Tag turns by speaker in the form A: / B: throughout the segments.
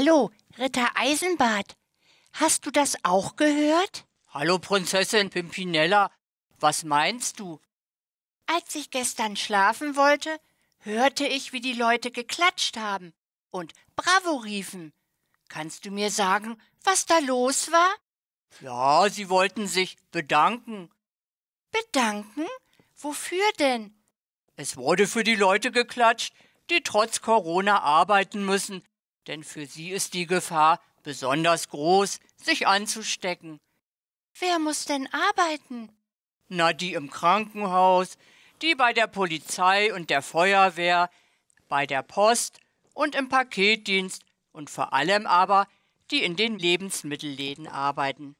A: Hallo,
B: Ritter Eisenbart. Hast du das auch gehört? Hallo, Prinzessin Pimpinella. Was meinst du? Als ich gestern schlafen wollte,
A: hörte ich, wie die Leute geklatscht haben und Bravo riefen. Kannst du mir sagen, was da los war?
B: Ja, sie wollten sich bedanken.
A: Bedanken? Wofür denn?
B: Es wurde für die Leute geklatscht, die trotz Corona arbeiten müssen denn für sie ist die Gefahr besonders groß, sich anzustecken.
A: Wer muss denn arbeiten?
B: Na, die im Krankenhaus, die bei der Polizei und der Feuerwehr, bei der Post und im Paketdienst und vor allem aber die in den Lebensmittelläden arbeiten.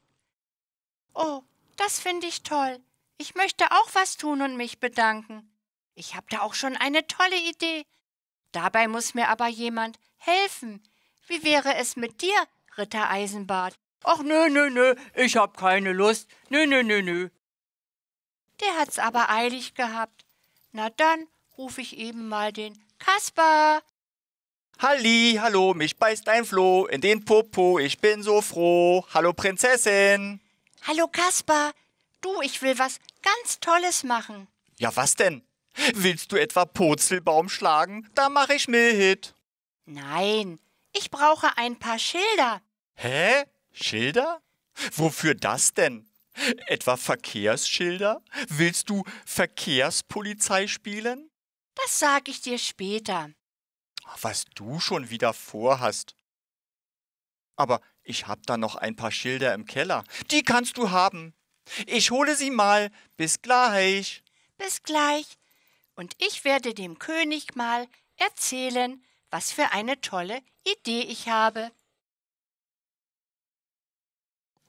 B: Oh,
A: das finde ich toll. Ich möchte auch was tun und mich bedanken. Ich habe da auch schon eine tolle Idee. Dabei muss mir aber jemand helfen. Wie wäre es mit dir, Ritter Eisenbart?
B: Ach nö, nö, nö, ich hab keine Lust. Nö, nö,
C: nö, nö.
A: Der hat's aber eilig gehabt. Na dann ruf ich eben mal den Kasper.
C: Halli, hallo, mich beißt ein Floh in den Popo, ich bin so froh. Hallo Prinzessin.
A: Hallo Kasper, du, ich will was ganz Tolles machen.
C: Ja, was denn? Willst du etwa Purzelbaum schlagen? Da mach ich mit. Nein, ich brauche ein
A: paar Schilder.
C: Hä? Schilder? Wofür das denn? Etwa Verkehrsschilder? Willst du Verkehrspolizei spielen?
A: Das sag ich dir später.
C: Was du schon wieder vorhast. Aber ich hab da noch ein paar Schilder im Keller. Die kannst du haben. Ich hole sie mal. Bis gleich. Bis gleich. Und ich werde
A: dem König mal erzählen, was für eine tolle Idee ich habe.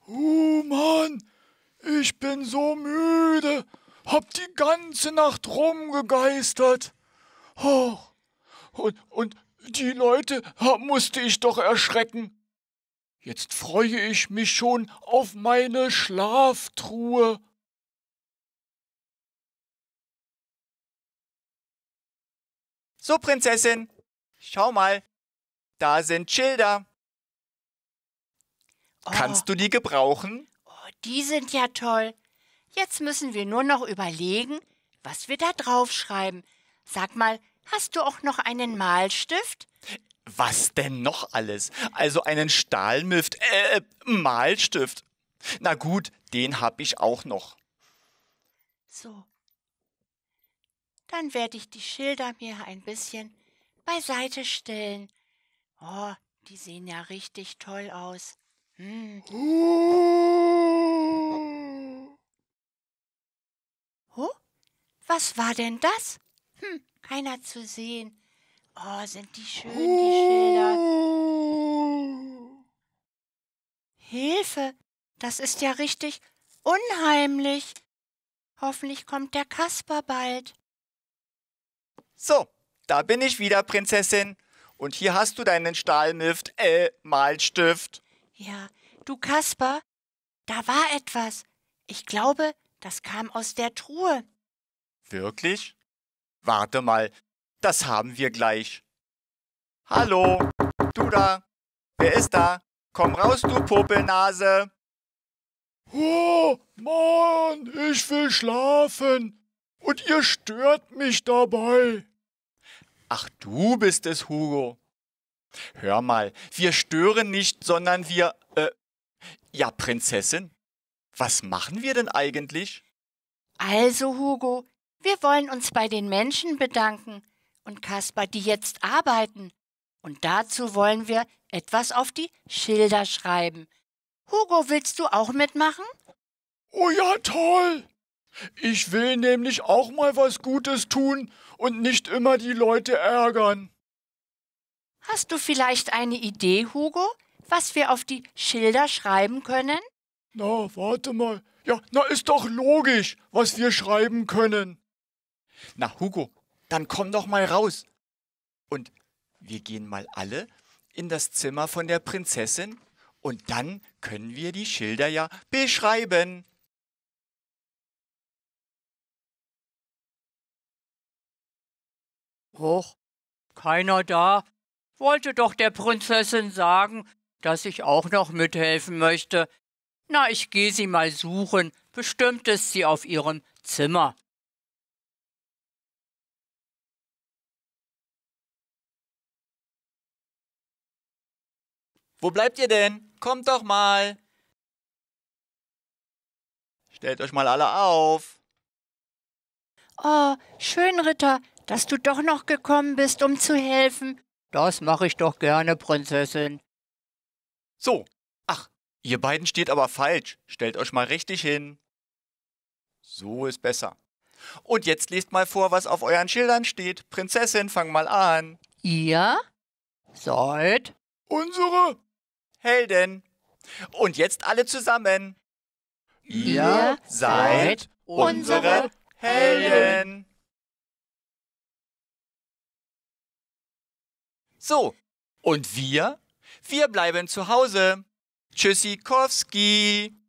C: Oh Mann, ich bin so müde, hab die ganze Nacht rumgegeistert. Oh, und, und die Leute musste ich doch erschrecken. Jetzt freue ich mich schon auf meine Schlaftruhe. So, Prinzessin, Schau mal, da sind Schilder. Oh. Kannst du die gebrauchen? Oh, die sind ja toll.
A: Jetzt müssen wir nur noch überlegen, was wir da draufschreiben. Sag mal, hast du auch noch einen Malstift?
C: Was denn noch alles? Also einen Stahlmift, äh, Malstift. Na gut, den hab ich auch noch.
A: So. Dann werde ich die Schilder mir ein bisschen beiseite stellen. Oh, die sehen ja richtig toll aus. Hm. Oh, was war denn das? Hm, keiner zu sehen. Oh, sind die schön,
C: die Schilder.
A: Hilfe, das ist ja richtig unheimlich. Hoffentlich kommt der Kasper bald.
C: So, da bin ich wieder, Prinzessin. Und hier hast du deinen Stahlmift, äh, Malstift.
A: Ja, du Kasper, da war etwas. Ich glaube, das kam aus der Truhe.
C: Wirklich? Warte mal, das haben wir gleich. Hallo, du da. Wer ist da? Komm raus, du Popelnase. Oh, Mann, ich will schlafen. Und ihr stört mich dabei. Ach, du bist es, Hugo. Hör mal, wir stören nicht, sondern wir... Äh, ja, Prinzessin, was machen wir denn eigentlich?
A: Also, Hugo, wir wollen uns bei den Menschen bedanken und Kasper, die jetzt arbeiten. Und dazu wollen wir etwas auf die Schilder schreiben. Hugo, willst du auch mitmachen?
C: Oh ja, toll! Ich will nämlich auch mal was Gutes tun und nicht immer die Leute ärgern.
A: Hast du vielleicht eine Idee, Hugo,
C: was wir auf die Schilder schreiben können? Na, warte mal. Ja, na ist doch logisch, was wir schreiben können. Na, Hugo, dann komm doch mal raus. Und wir gehen mal alle in das Zimmer von der Prinzessin und dann können wir die Schilder ja beschreiben. Hoch, keiner da, wollte doch der Prinzessin sagen,
B: dass ich auch noch mithelfen möchte. Na, ich gehe sie mal suchen, bestimmt
C: ist sie auf ihrem Zimmer. Wo bleibt ihr denn? Kommt doch mal. Stellt euch mal alle auf. Oh, schön, Ritter, dass du doch
A: noch gekommen bist, um zu helfen.
B: Das mache ich doch gerne, Prinzessin.
C: So, ach, ihr beiden steht aber falsch. Stellt euch mal richtig hin. So ist besser. Und jetzt lest mal vor, was auf euren Schildern steht. Prinzessin, fang mal an.
B: Ihr seid
C: unsere Helden. Und jetzt alle zusammen. Ihr, ihr seid unsere Helden. So, und wir? Wir bleiben zu Hause. Tschüssikowski.